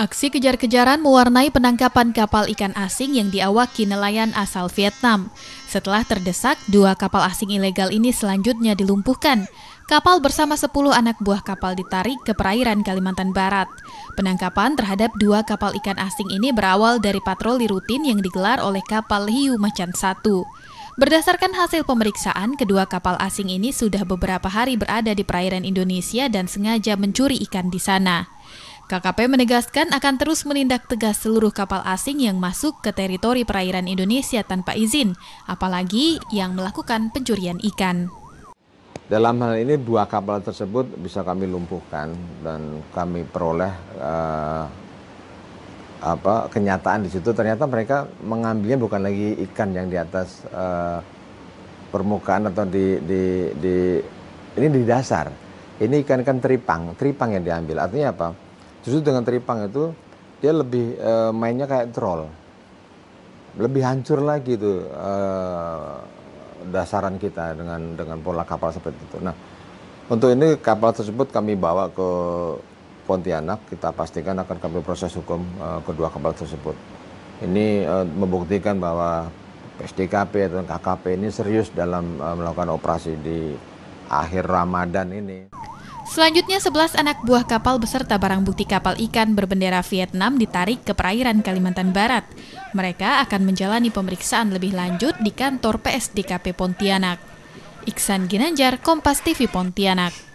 Aksi kejar-kejaran mewarnai penangkapan kapal ikan asing yang diawaki nelayan asal Vietnam. Setelah terdesak, dua kapal asing ilegal ini selanjutnya dilumpuhkan. Kapal bersama 10 anak buah kapal ditarik ke perairan Kalimantan Barat. Penangkapan terhadap dua kapal ikan asing ini berawal dari patroli rutin yang digelar oleh kapal hiu Macan 1. Berdasarkan hasil pemeriksaan, kedua kapal asing ini sudah beberapa hari berada di perairan Indonesia dan sengaja mencuri ikan di sana. KKP menegaskan akan terus menindak tegas seluruh kapal asing yang masuk ke teritori perairan Indonesia tanpa izin, apalagi yang melakukan pencurian ikan. Dalam hal ini dua kapal tersebut bisa kami lumpuhkan dan kami peroleh eh, apa kenyataan di situ ternyata mereka mengambilnya bukan lagi ikan yang di atas eh, permukaan atau di, di, di ini di dasar. Ini ikan-ikan teripang, teripang yang diambil. Artinya apa? Justru dengan teripang itu dia lebih uh, mainnya kayak troll. Lebih hancur lagi itu uh, eh, dasaran kita dengan dengan pola kapal seperti itu. Nah, untuk ini kapal tersebut kami bawa ke Pontianak, kita pastikan akan kami proses hukum uh, kedua kapal tersebut. Ini uh, membuktikan bahwa SDKP atau KKP ini serius dalam uh, melakukan operasi di akhir Ramadan ini. Selanjutnya, 11 anak buah kapal beserta barang bukti kapal ikan berbendera Vietnam ditarik ke perairan Kalimantan Barat. Mereka akan menjalani pemeriksaan lebih lanjut di kantor PSDKP Pontianak. Iksan Ginanjar, Kompas TV Pontianak.